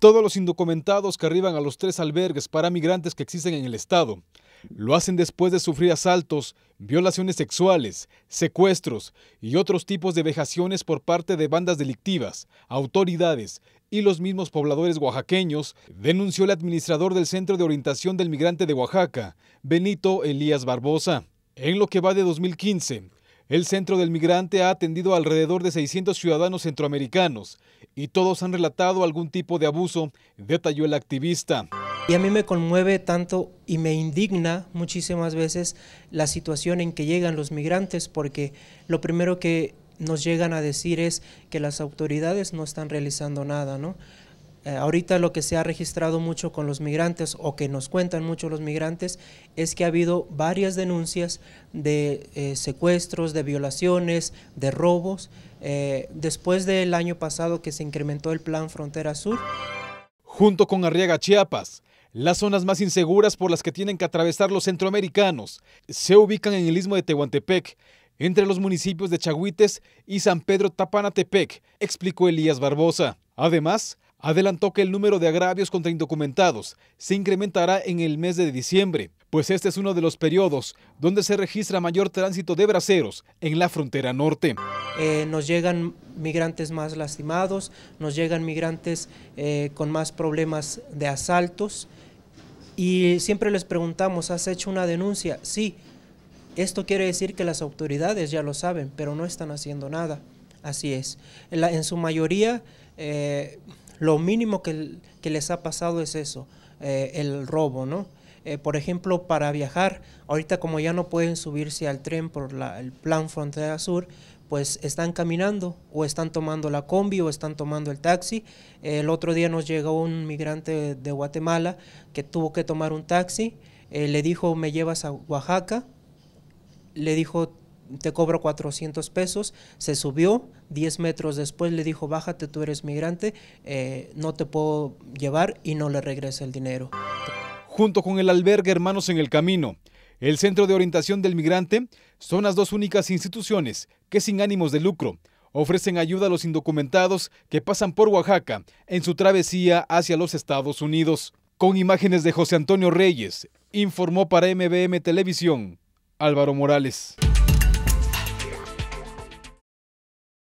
Todos los indocumentados que arriban a los tres albergues para migrantes que existen en el Estado lo hacen después de sufrir asaltos, violaciones sexuales, secuestros y otros tipos de vejaciones por parte de bandas delictivas, autoridades y los mismos pobladores oaxaqueños, denunció el administrador del Centro de Orientación del Migrante de Oaxaca, Benito Elías Barbosa. En lo que va de 2015, el Centro del Migrante ha atendido a alrededor de 600 ciudadanos centroamericanos y todos han relatado algún tipo de abuso, detalló el activista. Y a mí me conmueve tanto y me indigna muchísimas veces la situación en que llegan los migrantes porque lo primero que nos llegan a decir es que las autoridades no están realizando nada, ¿no? Eh, ahorita lo que se ha registrado mucho con los migrantes o que nos cuentan mucho los migrantes es que ha habido varias denuncias de eh, secuestros, de violaciones, de robos, eh, después del año pasado que se incrementó el plan Frontera Sur. Junto con Arriaga Chiapas, las zonas más inseguras por las que tienen que atravesar los centroamericanos se ubican en el istmo de Tehuantepec, entre los municipios de Chagüites y San Pedro Tapanatepec, explicó Elías Barbosa. Además, Adelantó que el número de agravios contra indocumentados se incrementará en el mes de diciembre, pues este es uno de los periodos donde se registra mayor tránsito de braceros en la frontera norte. Eh, nos llegan migrantes más lastimados, nos llegan migrantes eh, con más problemas de asaltos y siempre les preguntamos, ¿has hecho una denuncia? Sí, esto quiere decir que las autoridades ya lo saben, pero no están haciendo nada. Así es. En, su mayoría, eh, lo mínimo que, les ha pasado es eso, eh, el robo, ¿no? Eh, por ejemplo, para viajar, ahorita como ya no pueden subirse al tren por el plan Frontera Sur, pues están caminando o están tomando la combi o están tomando el taxi. El otro día nos llegó un migrante de Guatemala que tuvo que tomar un taxi, eh, le dijo me llevas a Oaxaca, le dijo te cobro 400 pesos, se subió, Diez metros después le dijo, bájate, tú eres migrante, eh, no te puedo llevar y no le regresa el dinero. Junto con el albergue Hermanos en el Camino, el Centro de Orientación del Migrante, son las dos únicas instituciones que sin ánimos de lucro ofrecen ayuda a los indocumentados que pasan por Oaxaca en su travesía hacia los Estados Unidos. Con imágenes de José Antonio Reyes, informó para MBM Televisión Álvaro Morales.